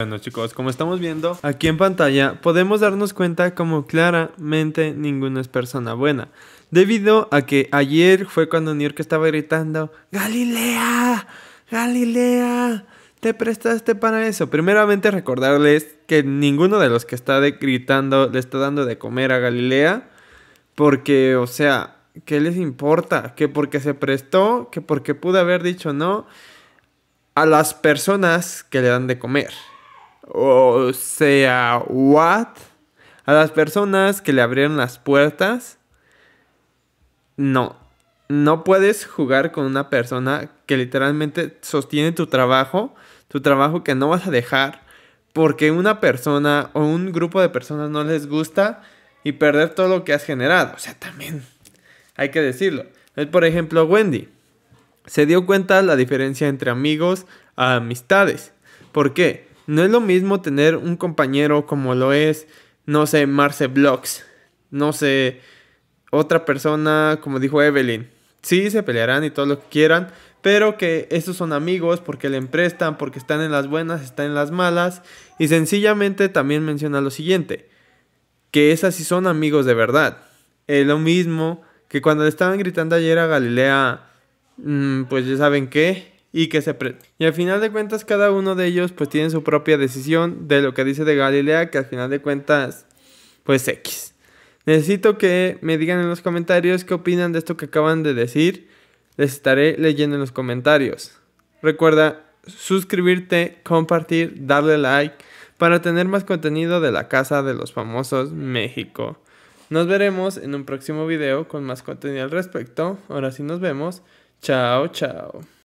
Bueno chicos, como estamos viendo aquí en pantalla, podemos darnos cuenta como claramente ninguno es persona buena. Debido a que ayer fue cuando New estaba gritando, Galilea, Galilea, te prestaste para eso. Primeramente recordarles que ninguno de los que está gritando le está dando de comer a Galilea, porque, o sea, ¿qué les importa? Que porque se prestó, que porque pudo haber dicho no a las personas que le dan de comer o sea, what? A las personas que le abrieron las puertas. No, no puedes jugar con una persona que literalmente sostiene tu trabajo, tu trabajo que no vas a dejar, porque una persona o un grupo de personas no les gusta y perder todo lo que has generado. O sea, también hay que decirlo. Por ejemplo, Wendy se dio cuenta la diferencia entre amigos a amistades. ¿Por qué? No es lo mismo tener un compañero como lo es, no sé, Marce Blocks, no sé, otra persona, como dijo Evelyn. Sí, se pelearán y todo lo que quieran, pero que esos son amigos porque le emprestan, porque están en las buenas, están en las malas. Y sencillamente también menciona lo siguiente, que esas sí son amigos de verdad. Es lo mismo que cuando le estaban gritando ayer a Galilea, mm, pues ya saben qué, y que se Y al final de cuentas cada uno de ellos pues tiene su propia decisión de lo que dice de Galilea, que al final de cuentas pues X. Necesito que me digan en los comentarios qué opinan de esto que acaban de decir. Les estaré leyendo en los comentarios. Recuerda suscribirte, compartir, darle like para tener más contenido de la Casa de los Famosos México. Nos veremos en un próximo video con más contenido al respecto. Ahora sí nos vemos. Chao, chao.